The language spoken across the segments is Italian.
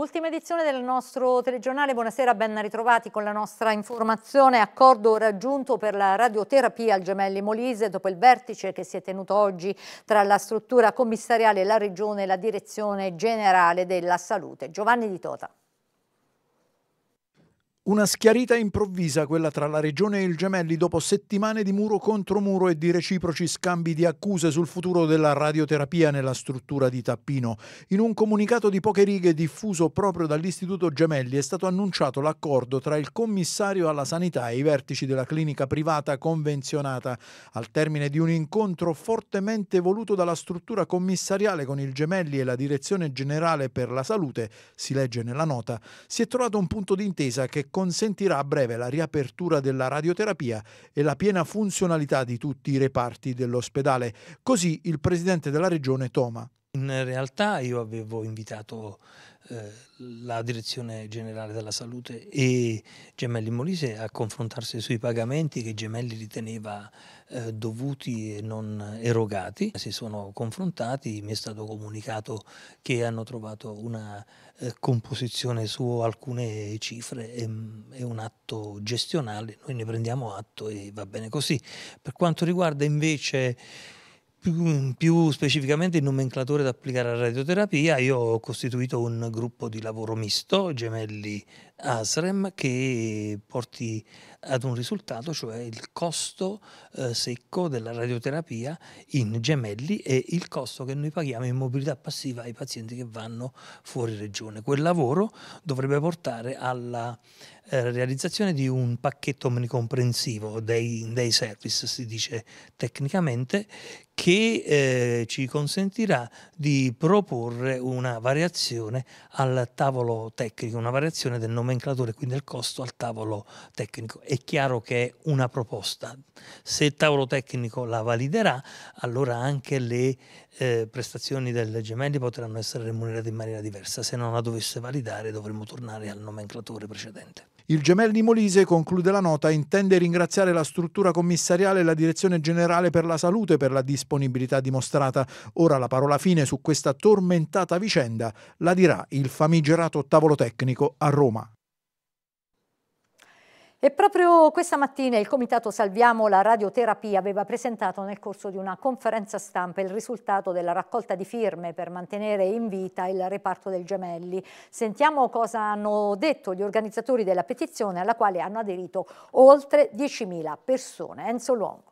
Ultima edizione del nostro telegiornale, buonasera, ben ritrovati con la nostra informazione. Accordo raggiunto per la radioterapia al Gemelli Molise dopo il vertice che si è tenuto oggi tra la struttura commissariale, la regione e la direzione generale della salute. Giovanni Di Tota. Una schiarita improvvisa quella tra la Regione e il Gemelli dopo settimane di muro contro muro e di reciproci scambi di accuse sul futuro della radioterapia nella struttura di Tappino. In un comunicato di poche righe diffuso proprio dall'Istituto Gemelli è stato annunciato l'accordo tra il commissario alla sanità e i vertici della clinica privata convenzionata al termine di un incontro fortemente voluto dalla struttura commissariale con il Gemelli e la Direzione Generale per la Salute, si legge nella nota, si è trovato un punto d'intesa che consentirà a breve la riapertura della radioterapia e la piena funzionalità di tutti i reparti dell'ospedale. Così il presidente della regione Toma. In realtà io avevo invitato eh, la Direzione Generale della Salute e Gemelli Molise a confrontarsi sui pagamenti che Gemelli riteneva eh, dovuti e non erogati. Si sono confrontati, mi è stato comunicato che hanno trovato una eh, composizione su alcune cifre, è, ehm, è un atto gestionale, noi ne prendiamo atto e va bene così. Per quanto riguarda invece più, più, specificamente il nomenclatore da applicare alla radioterapia, io ho costituito un gruppo di lavoro misto, gemelli ASREM che porti ad un risultato, cioè il costo eh, secco della radioterapia in gemelli e il costo che noi paghiamo in mobilità passiva ai pazienti che vanno fuori regione. Quel lavoro dovrebbe portare alla eh, realizzazione di un pacchetto omnicomprensivo dei, dei service, si dice tecnicamente, che eh, ci consentirà di proporre una variazione al tavolo tecnico, una variazione del nome e quindi del costo, al tavolo tecnico. È chiaro che è una proposta. Se il tavolo tecnico la validerà, allora anche le eh, prestazioni del gemelli potranno essere remunerate in maniera diversa. Se non la dovesse validare dovremmo tornare al nomenclatore precedente. Il Gemelli Molise, conclude la nota, intende ringraziare la struttura commissariale e la Direzione Generale per la Salute per la disponibilità dimostrata. Ora la parola fine su questa tormentata vicenda la dirà il famigerato tavolo tecnico a Roma. E proprio questa mattina il Comitato Salviamo la Radioterapia aveva presentato nel corso di una conferenza stampa il risultato della raccolta di firme per mantenere in vita il reparto del Gemelli. Sentiamo cosa hanno detto gli organizzatori della petizione alla quale hanno aderito oltre 10.000 persone. Enzo Luongo.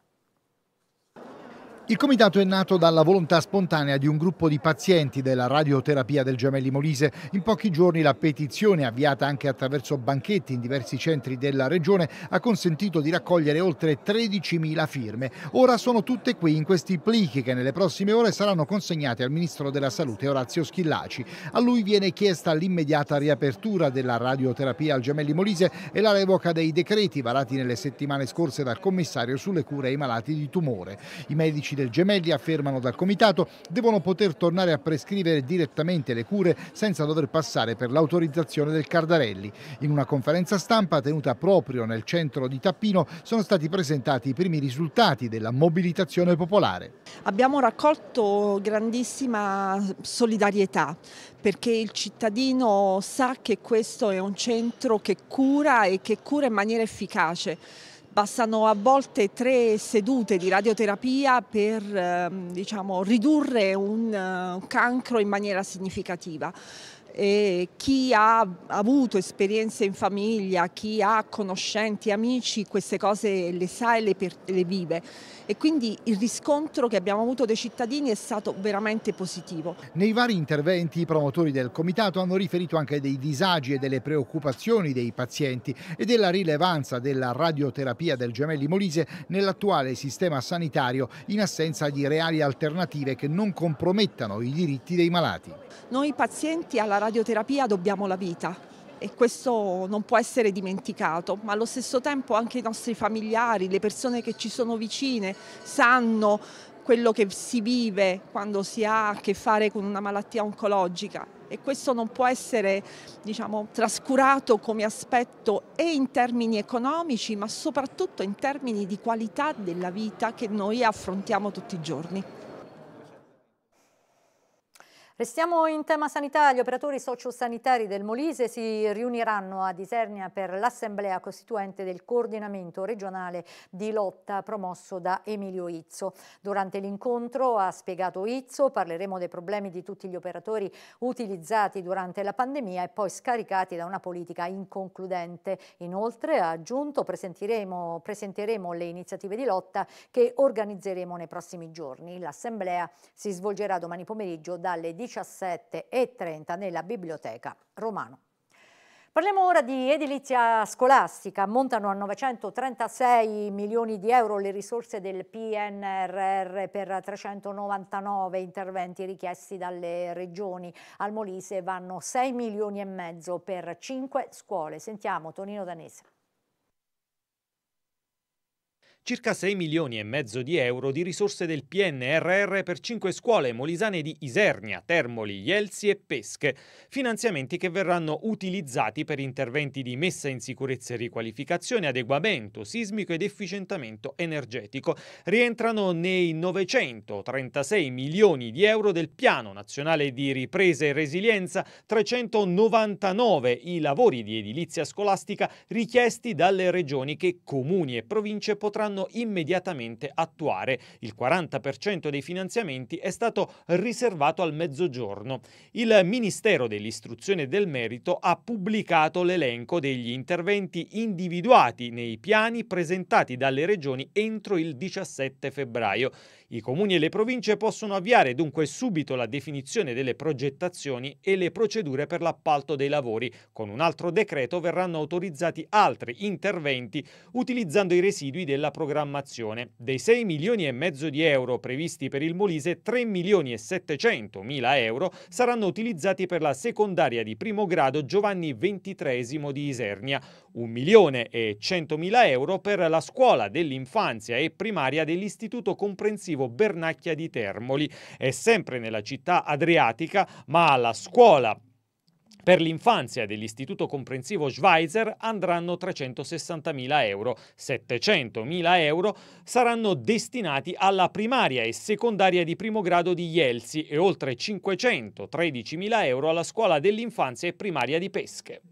Il comitato è nato dalla volontà spontanea di un gruppo di pazienti della radioterapia del Gemelli Molise. In pochi giorni la petizione, avviata anche attraverso banchetti in diversi centri della regione, ha consentito di raccogliere oltre 13.000 firme. Ora sono tutte qui in questi plichi che nelle prossime ore saranno consegnate al Ministro della Salute Orazio Schillaci. A lui viene chiesta l'immediata riapertura della radioterapia al Gemelli Molise e la revoca dei decreti varati nelle settimane scorse dal commissario sulle cure ai malati di tumore. I medici del Gemelli, affermano dal Comitato, devono poter tornare a prescrivere direttamente le cure senza dover passare per l'autorizzazione del Cardarelli. In una conferenza stampa tenuta proprio nel centro di Tappino sono stati presentati i primi risultati della mobilitazione popolare. Abbiamo raccolto grandissima solidarietà perché il cittadino sa che questo è un centro che cura e che cura in maniera efficace. Bastano a volte tre sedute di radioterapia per ehm, diciamo, ridurre eh, un cancro in maniera significativa. E chi ha avuto esperienze in famiglia, chi ha conoscenti, amici, queste cose le sa e le, le vive e quindi il riscontro che abbiamo avuto dai cittadini è stato veramente positivo. Nei vari interventi i promotori del comitato hanno riferito anche dei disagi e delle preoccupazioni dei pazienti e della rilevanza della radioterapia del Gemelli Molise nell'attuale sistema sanitario in assenza di reali alternative che non compromettano i diritti dei malati. Noi pazienti alla radioterapia dobbiamo la vita e questo non può essere dimenticato, ma allo stesso tempo anche i nostri familiari, le persone che ci sono vicine sanno quello che si vive quando si ha a che fare con una malattia oncologica e questo non può essere diciamo, trascurato come aspetto e in termini economici ma soprattutto in termini di qualità della vita che noi affrontiamo tutti i giorni. Restiamo in tema sanità, gli operatori sociosanitari del Molise si riuniranno a Disernia per l'assemblea costituente del coordinamento regionale di lotta promosso da Emilio Izzo. Durante l'incontro, ha spiegato Izzo, parleremo dei problemi di tutti gli operatori utilizzati durante la pandemia e poi scaricati da una politica inconcludente. Inoltre, ha aggiunto, presenteremo, presenteremo le iniziative di lotta che organizzeremo nei prossimi giorni. L'assemblea si svolgerà domani pomeriggio dalle 10 17.30 nella Biblioteca Romano. Parliamo ora di edilizia scolastica. Montano a 936 milioni di euro le risorse del PNRR per 399 interventi richiesti dalle regioni. Al Molise vanno 6 milioni e mezzo per 5 scuole. Sentiamo Tonino Danese circa 6 milioni e mezzo di euro di risorse del PNRR per cinque scuole molisane di Isernia, Termoli, Jelsi e Pesche, finanziamenti che verranno utilizzati per interventi di messa in sicurezza e riqualificazione, adeguamento sismico ed efficientamento energetico. Rientrano nei 936 milioni di euro del Piano Nazionale di Ripresa e Resilienza, 399 i lavori di edilizia scolastica richiesti dalle regioni che comuni e province potranno potranno immediatamente attuare. Il 40% dei finanziamenti è stato riservato al mezzogiorno. Il Ministero dell'Istruzione e del Merito ha pubblicato l'elenco degli interventi individuati nei piani presentati dalle regioni entro il 17 febbraio. I comuni e le province possono avviare dunque subito la definizione delle progettazioni e le procedure per l'appalto dei lavori. Con un altro decreto verranno autorizzati altri interventi utilizzando i residui della programmazione. Dei 6 milioni e mezzo di euro previsti per il Molise, 3 milioni e 700 mila euro saranno utilizzati per la secondaria di primo grado Giovanni XXIII di Isernia, 1.100.000 euro per la scuola dell'infanzia e primaria dell'Istituto Comprensivo Bernacchia di Termoli. È sempre nella città adriatica, ma alla scuola per l'infanzia dell'Istituto Comprensivo Schweizer andranno 360.000 euro, 700.000 euro saranno destinati alla primaria e secondaria di primo grado di Jelsi e oltre 513.000 euro alla scuola dell'infanzia e primaria di Pesche.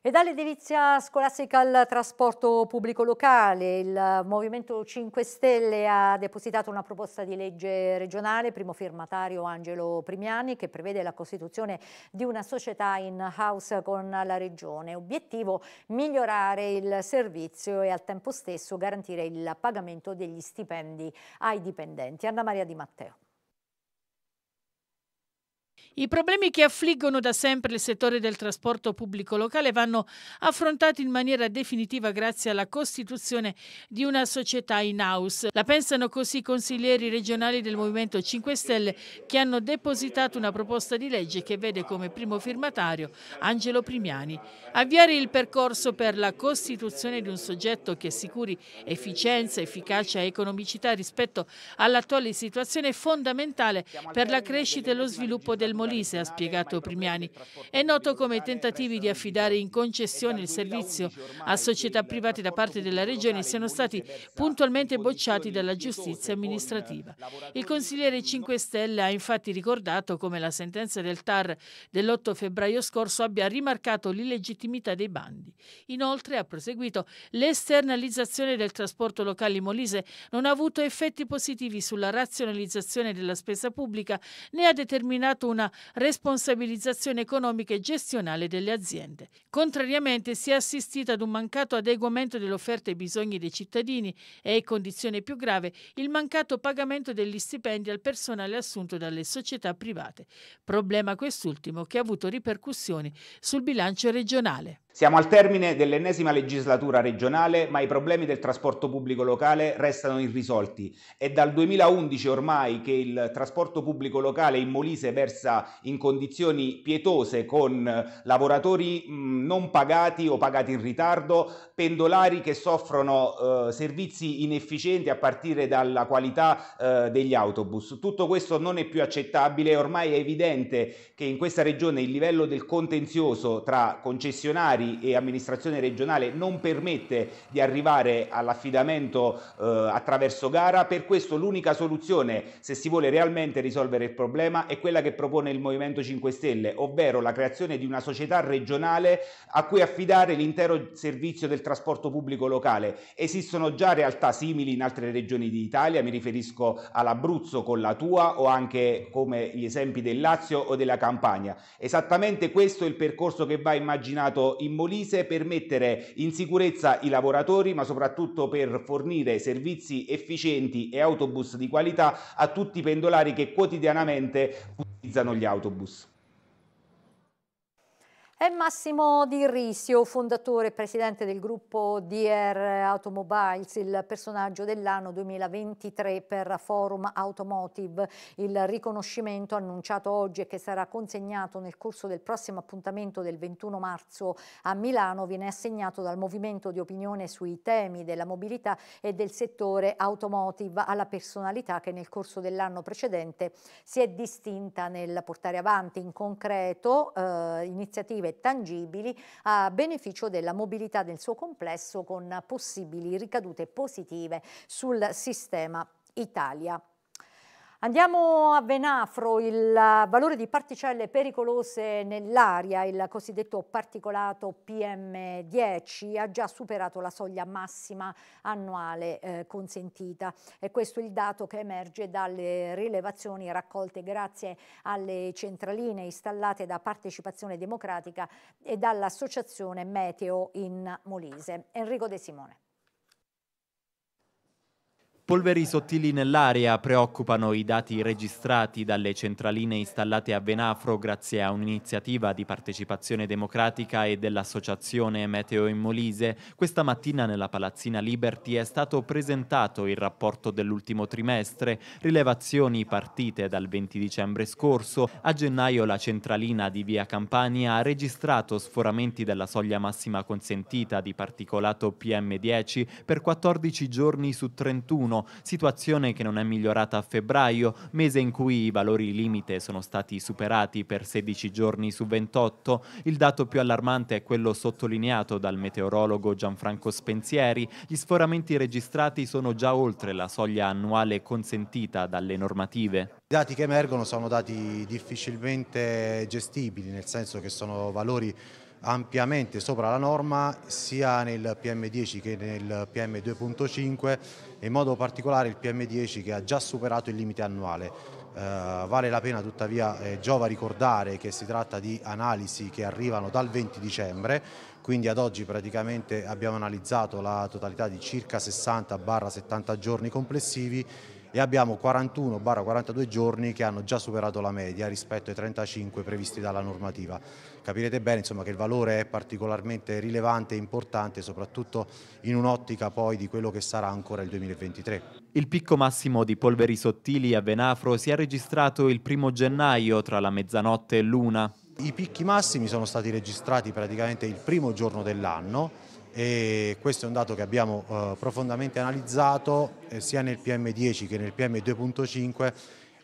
E dall'edilizia scolastica al trasporto pubblico locale, il Movimento 5 Stelle ha depositato una proposta di legge regionale, primo firmatario Angelo Primiani, che prevede la costituzione di una società in house con la Regione. Obiettivo migliorare il servizio e al tempo stesso garantire il pagamento degli stipendi ai dipendenti. Anna Maria Di Matteo. I problemi che affliggono da sempre il settore del trasporto pubblico locale vanno affrontati in maniera definitiva grazie alla costituzione di una società in house. La pensano così i consiglieri regionali del Movimento 5 Stelle che hanno depositato una proposta di legge che vede come primo firmatario Angelo Primiani. Avviare il percorso per la costituzione di un soggetto che assicuri efficienza, efficacia e economicità rispetto all'attuale situazione è fondamentale per la crescita e lo sviluppo del Movimento Molise, ha spiegato Primiani. È noto come i tentativi di affidare in concessione il servizio a società private da parte della Regione siano stati puntualmente bocciati dalla giustizia amministrativa. Il consigliere 5 Stelle ha infatti ricordato come la sentenza del TAR dell'8 febbraio scorso abbia rimarcato l'illegittimità dei bandi. Inoltre, ha proseguito, l'esternalizzazione del trasporto locale Molise non ha avuto effetti positivi sulla razionalizzazione della spesa pubblica né ha determinato una responsabilizzazione economica e gestionale delle aziende. Contrariamente si è assistito ad un mancato adeguamento dell'offerta ai bisogni dei cittadini e, in condizione più grave, il mancato pagamento degli stipendi al personale assunto dalle società private. Problema quest'ultimo che ha avuto ripercussioni sul bilancio regionale. Siamo al termine dell'ennesima legislatura regionale, ma i problemi del trasporto pubblico locale restano irrisolti. È dal 2011 ormai che il trasporto pubblico locale in Molise versa in condizioni pietose con lavoratori mm, non pagati o pagati in ritardo, pendolari che soffrono eh, servizi inefficienti a partire dalla qualità eh, degli autobus. Tutto questo non è più accettabile, ormai è evidente che in questa regione il livello del contenzioso tra concessionari comunali e amministrazione regionale non permette di arrivare all'affidamento eh, attraverso gara, per questo l'unica soluzione se si vuole realmente risolvere il problema è quella che propone il Movimento 5 Stelle, ovvero la creazione di una società regionale a cui affidare l'intero servizio del trasporto pubblico locale. Esistono già realtà simili in altre regioni d'Italia, mi riferisco all'Abruzzo con la tua o anche come gli esempi del Lazio o della Campania. Esattamente questo è il percorso che va immaginato in Molise per mettere in sicurezza i lavoratori ma soprattutto per fornire servizi efficienti e autobus di qualità a tutti i pendolari che quotidianamente utilizzano gli autobus. È Massimo Di Risio, fondatore e presidente del gruppo DR Automobiles, il personaggio dell'anno 2023 per Forum Automotive. Il riconoscimento annunciato oggi e che sarà consegnato nel corso del prossimo appuntamento del 21 marzo a Milano viene assegnato dal Movimento di Opinione sui temi della mobilità e del settore automotive alla personalità che nel corso dell'anno precedente si è distinta nel portare avanti in concreto eh, iniziative iniziative tangibili a beneficio della mobilità del suo complesso con possibili ricadute positive sul sistema Italia. Andiamo a Venafro, il valore di particelle pericolose nell'aria, il cosiddetto particolato PM10, ha già superato la soglia massima annuale eh, consentita e questo è il dato che emerge dalle rilevazioni raccolte grazie alle centraline installate da Partecipazione Democratica e dall'Associazione Meteo in Molise. Enrico De Simone. Polveri sottili nell'area preoccupano i dati registrati dalle centraline installate a Venafro grazie a un'iniziativa di partecipazione democratica e dell'associazione Meteo in Molise. Questa mattina nella palazzina Liberty è stato presentato il rapporto dell'ultimo trimestre, rilevazioni partite dal 20 dicembre scorso. A gennaio la centralina di Via Campania ha registrato sforamenti della soglia massima consentita di particolato PM10 per 14 giorni su 31 situazione che non è migliorata a febbraio, mese in cui i valori limite sono stati superati per 16 giorni su 28. Il dato più allarmante è quello sottolineato dal meteorologo Gianfranco Spensieri. Gli sforamenti registrati sono già oltre la soglia annuale consentita dalle normative. I dati che emergono sono dati difficilmente gestibili, nel senso che sono valori ampiamente sopra la norma sia nel PM10 che nel PM2.5 in modo particolare il PM10 che ha già superato il limite annuale. Eh, vale la pena tuttavia, eh, giova ricordare che si tratta di analisi che arrivano dal 20 dicembre, quindi ad oggi praticamente abbiamo analizzato la totalità di circa 60-70 giorni complessivi e abbiamo 41-42 giorni che hanno già superato la media rispetto ai 35 previsti dalla normativa capirete bene insomma, che il valore è particolarmente rilevante e importante soprattutto in un'ottica poi di quello che sarà ancora il 2023. Il picco massimo di polveri sottili a Venafro si è registrato il primo gennaio tra la mezzanotte e l'una. I picchi massimi sono stati registrati praticamente il primo giorno dell'anno e questo è un dato che abbiamo eh, profondamente analizzato eh, sia nel PM10 che nel PM2.5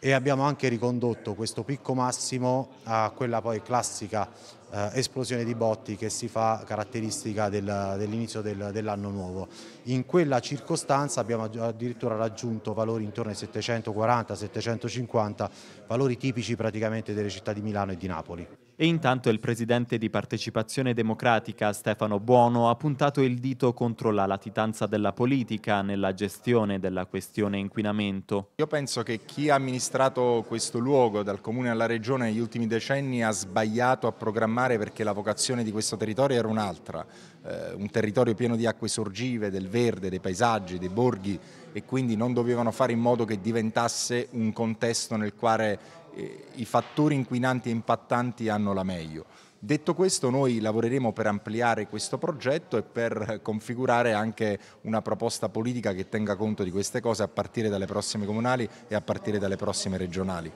e abbiamo anche ricondotto questo picco massimo a quella poi classica eh, esplosione di botti che si fa caratteristica del, dell'inizio del, dell'anno nuovo. In quella circostanza abbiamo addirittura raggiunto valori intorno ai 740-750, valori tipici praticamente delle città di Milano e di Napoli. E intanto il presidente di Partecipazione Democratica Stefano Buono ha puntato il dito contro la latitanza della politica nella gestione della questione inquinamento. Io penso che chi ha amministrato questo luogo dal comune alla regione negli ultimi decenni ha sbagliato a programmare perché la vocazione di questo territorio era un'altra, eh, un territorio pieno di acque sorgive, del verde, dei paesaggi, dei borghi e quindi non dovevano fare in modo che diventasse un contesto nel quale eh, i fattori inquinanti e impattanti hanno la meglio. Detto questo, noi lavoreremo per ampliare questo progetto e per configurare anche una proposta politica che tenga conto di queste cose a partire dalle prossime comunali e a partire dalle prossime regionali.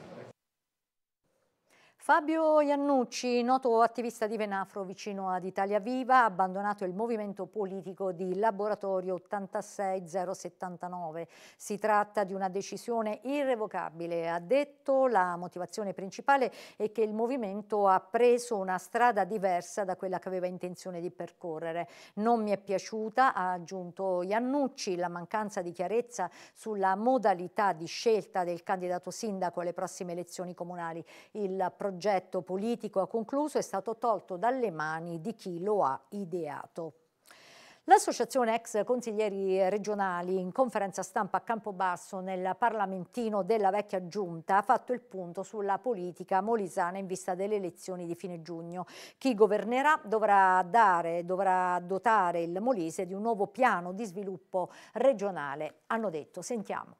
Fabio Iannucci, noto attivista di Venafro vicino ad Italia Viva, ha abbandonato il movimento politico di Laboratorio 86079. Si tratta di una decisione irrevocabile. Ha detto la motivazione principale è che il movimento ha preso una strada diversa da quella che aveva intenzione di percorrere. Non mi è piaciuta, ha aggiunto Iannucci, la mancanza di chiarezza sulla modalità di scelta del candidato sindaco alle prossime elezioni comunali. Il progetto progetto politico, ha concluso, è stato tolto dalle mani di chi lo ha ideato. L'associazione ex consiglieri regionali in conferenza stampa a Campobasso nel Parlamentino della vecchia giunta ha fatto il punto sulla politica molisana in vista delle elezioni di fine giugno. Chi governerà dovrà, dare, dovrà dotare il Molise di un nuovo piano di sviluppo regionale, hanno detto. Sentiamo.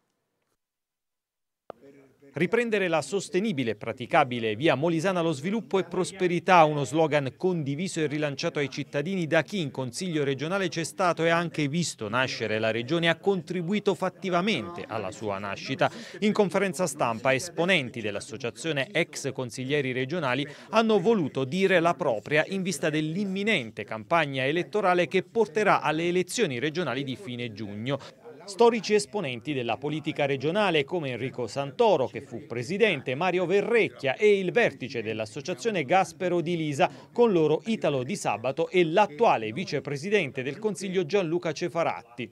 Riprendere la sostenibile, e praticabile via molisana allo sviluppo e prosperità, uno slogan condiviso e rilanciato ai cittadini da chi in Consiglio regionale c'è stato e anche visto nascere la Regione ha contribuito fattivamente alla sua nascita. In conferenza stampa esponenti dell'associazione ex consiglieri regionali hanno voluto dire la propria in vista dell'imminente campagna elettorale che porterà alle elezioni regionali di fine giugno. Storici esponenti della politica regionale come Enrico Santoro, che fu presidente, Mario Verrecchia e il vertice dell'associazione Gaspero di Lisa, con loro Italo Di Sabato e l'attuale vicepresidente del Consiglio Gianluca Cefaratti.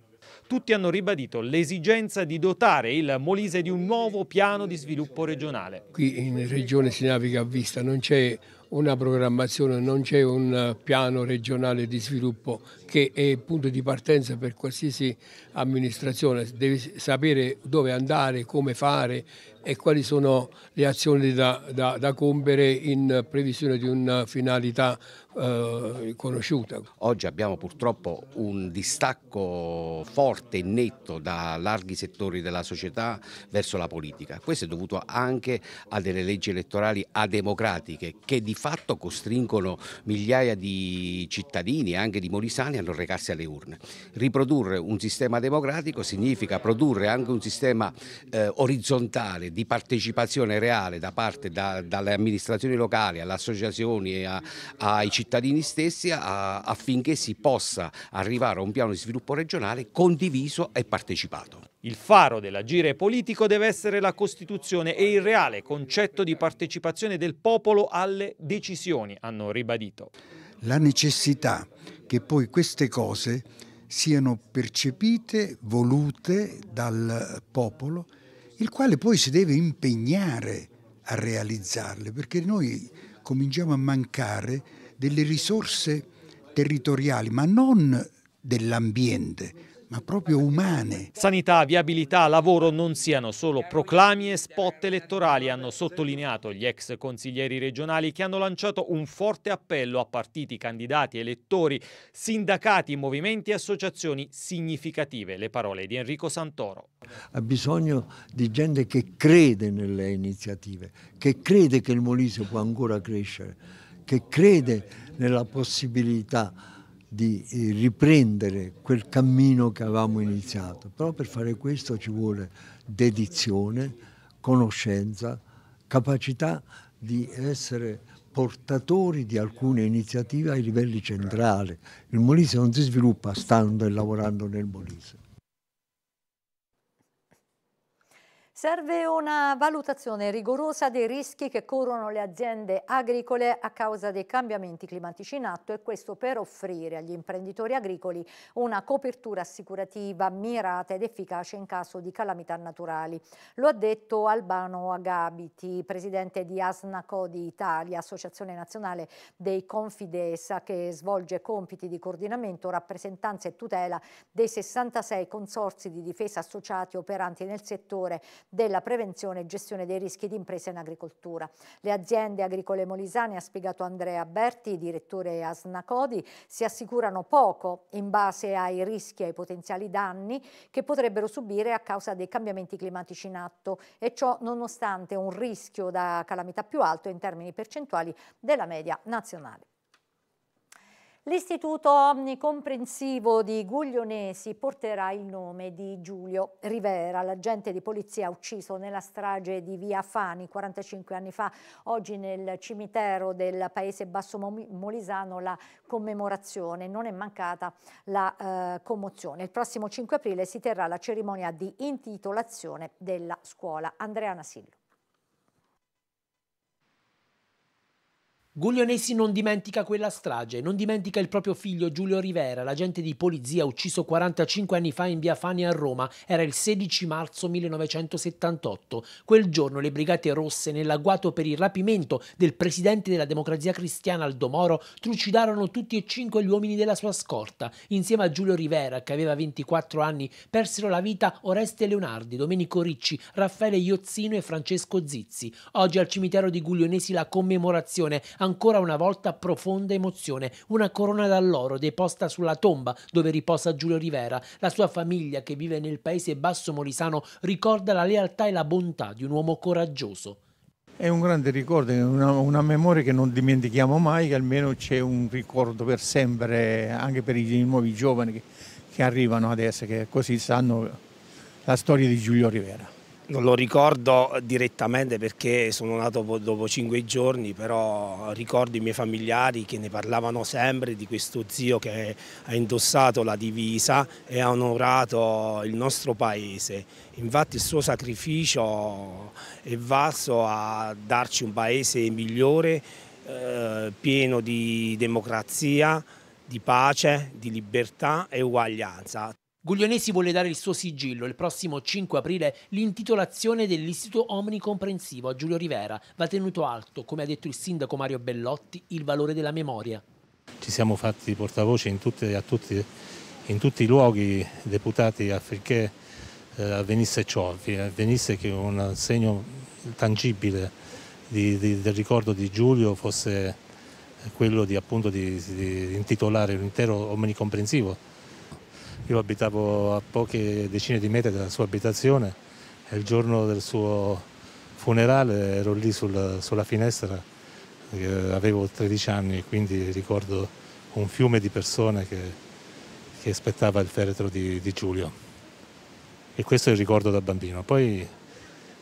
Tutti hanno ribadito l'esigenza di dotare il Molise di un nuovo piano di sviluppo regionale. Qui in regione si naviga a vista, non c'è una programmazione, non c'è un piano regionale di sviluppo che è il punto di partenza per qualsiasi amministrazione, deve sapere dove andare, come fare e quali sono le azioni da, da, da compiere in previsione di una finalità eh, conosciuta. Oggi abbiamo purtroppo un distacco forte e netto da larghi settori della società verso la politica. Questo è dovuto anche a delle leggi elettorali ademocratiche che di fatto costringono migliaia di cittadini e anche di molisani a non recarsi alle urne. Riprodurre un sistema democratico significa produrre anche un sistema eh, orizzontale di partecipazione reale da parte da, dalle amministrazioni locali alle associazioni e a, ai cittadini stessi a, affinché si possa arrivare a un piano di sviluppo regionale condiviso e partecipato. Il faro dell'agire politico deve essere la Costituzione e il reale concetto di partecipazione del popolo alle decisioni, hanno ribadito. La necessità che poi queste cose siano percepite, volute dal popolo, il quale poi si deve impegnare a realizzarle, perché noi cominciamo a mancare delle risorse territoriali, ma non dell'ambiente, ma proprio umane. Sanità, viabilità, lavoro non siano solo proclami e spot elettorali, hanno sottolineato gli ex consiglieri regionali che hanno lanciato un forte appello a partiti, candidati, elettori, sindacati, movimenti e associazioni significative. Le parole di Enrico Santoro. Ha bisogno di gente che crede nelle iniziative, che crede che il Molise può ancora crescere, che crede nella possibilità di eh, riprendere quel cammino che avevamo iniziato. Però per fare questo ci vuole dedizione, conoscenza, capacità di essere portatori di alcune iniziative ai livelli centrali. Il Molise non si sviluppa stando e lavorando nel Molise. Serve una valutazione rigorosa dei rischi che corrono le aziende agricole a causa dei cambiamenti climatici in atto e questo per offrire agli imprenditori agricoli una copertura assicurativa mirata ed efficace in caso di calamità naturali. Lo ha detto Albano Agabiti, presidente di Asnaco di Italia, associazione nazionale dei Confidesa che svolge compiti di coordinamento, rappresentanza e tutela dei 66 consorsi di difesa associati operanti nel settore della prevenzione e gestione dei rischi di impresa in agricoltura. Le aziende agricole molisane, ha spiegato Andrea Berti, direttore Asnacodi, si assicurano poco in base ai rischi e ai potenziali danni che potrebbero subire a causa dei cambiamenti climatici in atto e ciò nonostante un rischio da calamità più alto in termini percentuali della media nazionale. L'istituto omnicomprensivo di Guglionesi porterà il nome di Giulio Rivera, l'agente di polizia ucciso nella strage di Via Fani 45 anni fa. Oggi nel cimitero del paese Basso Molisano la commemorazione, non è mancata la eh, commozione. Il prossimo 5 aprile si terrà la cerimonia di intitolazione della scuola. Andrea Nasillo. Guglionesi non dimentica quella strage, non dimentica il proprio figlio Giulio Rivera, l'agente di polizia ucciso 45 anni fa in via Fani a Roma. Era il 16 marzo 1978. Quel giorno le Brigate Rosse, nell'agguato per il rapimento del presidente della Democrazia Cristiana Aldo Moro, trucidarono tutti e cinque gli uomini della sua scorta. Insieme a Giulio Rivera, che aveva 24 anni, persero la vita Oreste Leonardi, Domenico Ricci, Raffaele Iozzino e Francesco Zizzi. Oggi al cimitero di Guglionesi la commemorazione a ancora una volta profonda emozione, una corona d'alloro deposta sulla tomba dove riposa Giulio Rivera. La sua famiglia che vive nel paese basso molisano ricorda la lealtà e la bontà di un uomo coraggioso. È un grande ricordo, una, una memoria che non dimentichiamo mai, che almeno c'è un ricordo per sempre anche per i, i nuovi giovani che, che arrivano adesso, che così sanno la storia di Giulio Rivera. Non lo ricordo direttamente perché sono nato dopo cinque giorni, però ricordo i miei familiari che ne parlavano sempre di questo zio che ha indossato la divisa e ha onorato il nostro paese. Infatti il suo sacrificio è valso a darci un paese migliore, eh, pieno di democrazia, di pace, di libertà e uguaglianza. Guglionesi vuole dare il suo sigillo il prossimo 5 aprile l'intitolazione dell'Istituto Omnicomprensivo a Giulio Rivera. Va tenuto alto, come ha detto il sindaco Mario Bellotti, il valore della memoria. Ci siamo fatti portavoce in tutti, tutti, in tutti i luoghi deputati affinché eh, avvenisse ciò, avvenisse che un segno tangibile di, di, del ricordo di Giulio fosse quello di, appunto, di intitolare l'intero omnicomprensivo io abitavo a poche decine di metri dalla sua abitazione e il giorno del suo funerale ero lì sul, sulla finestra, eh, avevo 13 anni, quindi ricordo un fiume di persone che, che aspettava il feretro di, di, Giulio. E questo è il ricordo da bambino. Poi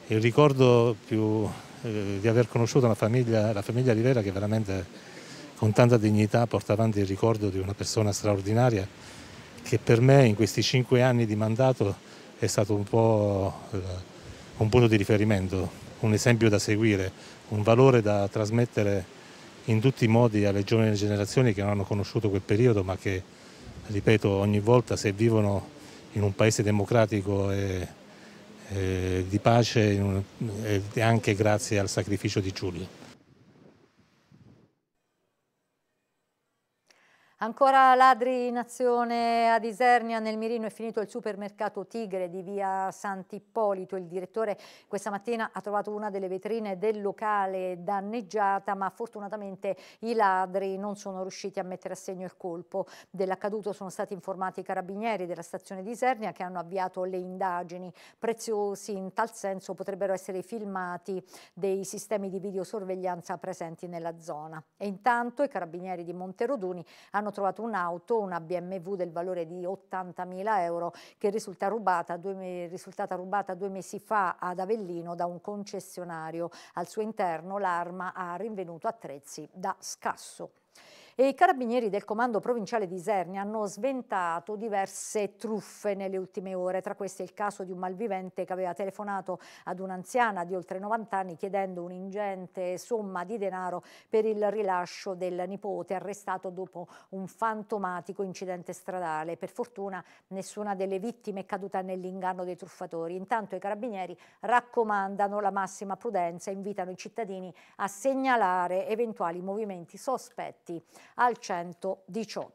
il ricordo più eh, di aver conosciuto una famiglia, la famiglia Rivera che veramente con tanta dignità porta avanti il ricordo di una persona straordinaria che per me in questi cinque anni di mandato è stato un po' eh, un punto di riferimento, un esempio da seguire, un valore da trasmettere in tutti i modi alle giovani generazioni che non hanno conosciuto quel periodo ma che, ripeto, ogni volta se vivono in un paese democratico e, e di pace un, e anche grazie al sacrificio di Giulio. Ancora ladri in azione ad Isernia, nel Mirino è finito il supermercato Tigre di via Sant'Ippolito. Il direttore questa mattina ha trovato una delle vetrine del locale danneggiata, ma fortunatamente i ladri non sono riusciti a mettere a segno il colpo. Dell'accaduto sono stati informati i carabinieri della stazione di Isernia che hanno avviato le indagini. Preziosi in tal senso potrebbero essere i filmati dei sistemi di videosorveglianza presenti nella zona. E intanto i carabinieri di Monteroduni hanno hanno trovato un'auto, una BMW del valore di 80.000 euro che risulta rubata, due, risultata rubata due mesi fa ad Avellino da un concessionario. Al suo interno l'arma ha rinvenuto attrezzi da scasso. E I carabinieri del comando provinciale di Isernia hanno sventato diverse truffe nelle ultime ore, tra queste il caso di un malvivente che aveva telefonato ad un'anziana di oltre 90 anni chiedendo un'ingente somma di denaro per il rilascio del nipote arrestato dopo un fantomatico incidente stradale. Per fortuna nessuna delle vittime è caduta nell'inganno dei truffatori. Intanto i carabinieri raccomandano la massima prudenza e invitano i cittadini a segnalare eventuali movimenti sospetti al 118.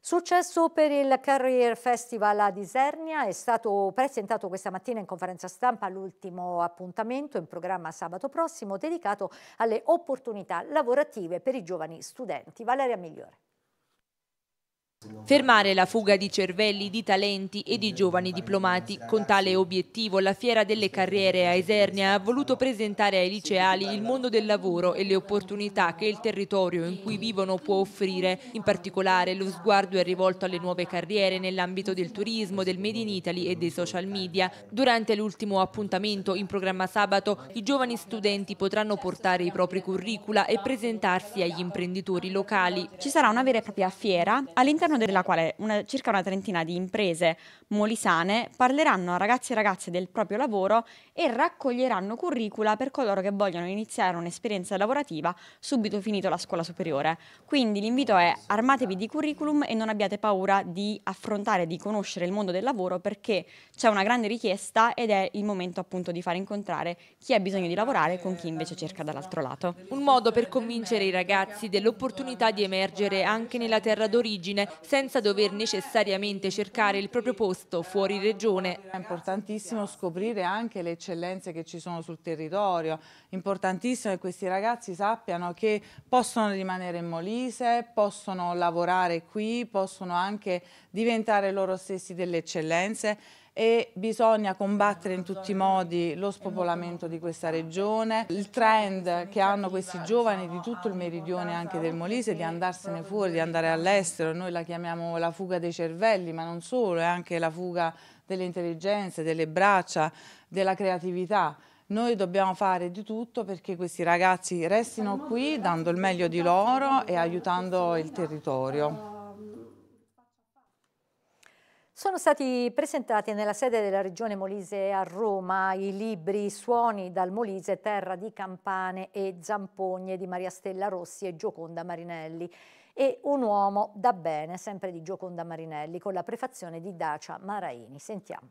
Successo per il Career Festival a Isernia, è stato presentato questa mattina in conferenza stampa l'ultimo appuntamento in programma sabato prossimo dedicato alle opportunità lavorative per i giovani studenti. Valeria Migliore. Fermare la fuga di cervelli, di talenti e di giovani diplomati. Con tale obiettivo la Fiera delle Carriere a Esernia ha voluto presentare ai liceali il mondo del lavoro e le opportunità che il territorio in cui vivono può offrire. In particolare lo sguardo è rivolto alle nuove carriere nell'ambito del turismo, del Made in Italy e dei social media. Durante l'ultimo appuntamento in programma sabato i giovani studenti potranno portare i propri curricula e presentarsi agli imprenditori locali. Ci sarà una vera e propria fiera all'interno all'interno della quale una, circa una trentina di imprese molisane parleranno a ragazzi e ragazze del proprio lavoro e raccoglieranno curricula per coloro che vogliono iniziare un'esperienza lavorativa subito finito la scuola superiore. Quindi l'invito è armatevi di curriculum e non abbiate paura di affrontare, di conoscere il mondo del lavoro perché c'è una grande richiesta ed è il momento appunto di far incontrare chi ha bisogno di lavorare con chi invece cerca dall'altro lato. Un modo per convincere i ragazzi dell'opportunità di emergere anche nella terra d'origine senza dover necessariamente cercare il proprio posto fuori regione. È importantissimo scoprire anche le eccellenze che ci sono sul territorio, importantissimo che questi ragazzi sappiano che possono rimanere in Molise, possono lavorare qui, possono anche diventare loro stessi delle eccellenze e bisogna combattere in tutti i modi lo spopolamento di questa regione, il trend che hanno questi giovani di tutto il meridione anche del Molise di andarsene fuori, di andare all'estero, noi la chiamiamo la fuga dei cervelli, ma non solo, è anche la fuga delle intelligenze, delle braccia, della creatività. Noi dobbiamo fare di tutto perché questi ragazzi restino qui dando il meglio di loro e aiutando il territorio. Sono stati presentati nella sede della Regione Molise a Roma i libri Suoni dal Molise, Terra di Campane e Zampogne di Maria Stella Rossi e Gioconda Marinelli e Un uomo da bene, sempre di Gioconda Marinelli, con la prefazione di Dacia Maraini. Sentiamo.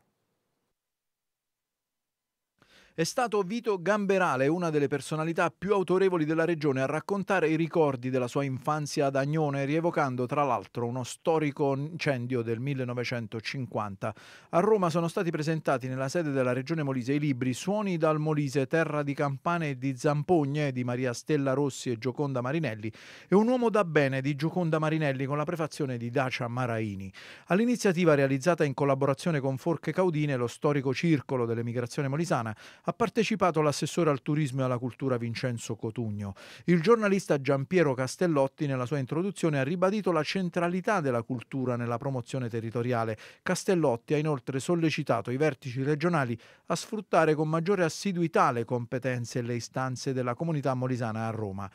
È stato Vito Gamberale, una delle personalità più autorevoli della regione, a raccontare i ricordi della sua infanzia ad Agnone, rievocando tra l'altro uno storico incendio del 1950. A Roma sono stati presentati nella sede della regione Molise i libri Suoni dal Molise, Terra di Campane e di Zampogne di Maria Stella Rossi e Gioconda Marinelli e Un uomo da bene di Gioconda Marinelli con la prefazione di Dacia Maraini. All'iniziativa realizzata in collaborazione con Forche Caudine, lo storico circolo dell'emigrazione molisana, ha partecipato l'assessore al turismo e alla cultura Vincenzo Cotugno. Il giornalista Giampiero Castellotti nella sua introduzione ha ribadito la centralità della cultura nella promozione territoriale. Castellotti ha inoltre sollecitato i vertici regionali a sfruttare con maggiore assiduità le competenze e le istanze della comunità molisana a Roma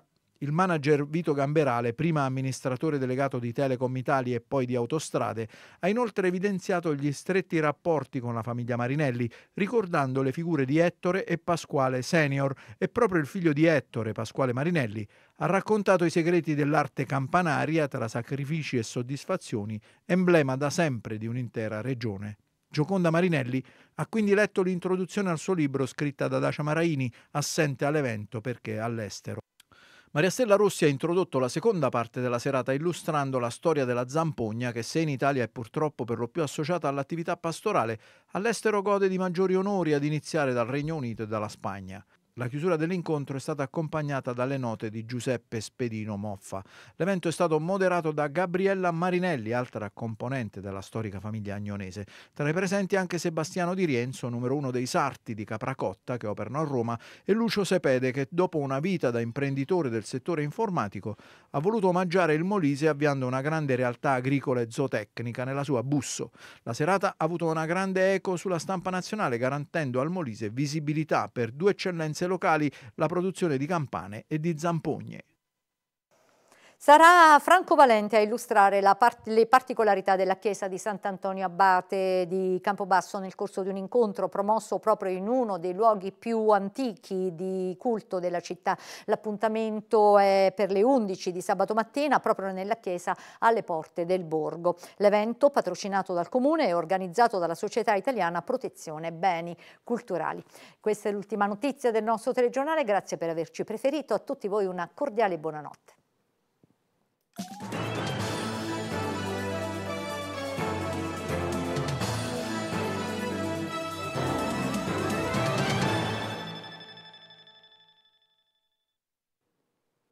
il manager Vito Gamberale, prima amministratore delegato di Telecom Italia e poi di Autostrade, ha inoltre evidenziato gli stretti rapporti con la famiglia Marinelli, ricordando le figure di Ettore e Pasquale Senior e proprio il figlio di Ettore, Pasquale Marinelli, ha raccontato i segreti dell'arte campanaria tra sacrifici e soddisfazioni, emblema da sempre di un'intera regione. Gioconda Marinelli ha quindi letto l'introduzione al suo libro scritta da Dacia Maraini, assente all'evento perché all'estero. Maria Stella Rossi ha introdotto la seconda parte della serata illustrando la storia della zampogna che se in Italia è purtroppo per lo più associata all'attività pastorale, all'estero gode di maggiori onori ad iniziare dal Regno Unito e dalla Spagna. La chiusura dell'incontro è stata accompagnata dalle note di Giuseppe Spedino Moffa. L'evento è stato moderato da Gabriella Marinelli, altra componente della storica famiglia agnonese. Tra i presenti anche Sebastiano Di Rienzo, numero uno dei sarti di Capracotta che operano a Roma, e Lucio Sepede che dopo una vita da imprenditore del settore informatico ha voluto omaggiare il Molise avviando una grande realtà agricola e zootecnica nella sua Busso. La serata ha avuto una grande eco sulla stampa nazionale garantendo al Molise visibilità per due eccellenze piazze locali la produzione di campane e di zampogne. Sarà Franco Valente a illustrare part le particolarità della chiesa di Sant'Antonio Abate di Campobasso nel corso di un incontro promosso proprio in uno dei luoghi più antichi di culto della città. L'appuntamento è per le 11 di sabato mattina proprio nella chiesa alle porte del borgo. L'evento, patrocinato dal comune, è organizzato dalla Società Italiana Protezione Beni Culturali. Questa è l'ultima notizia del nostro telegiornale, grazie per averci preferito. A tutti voi una cordiale buonanotte. あ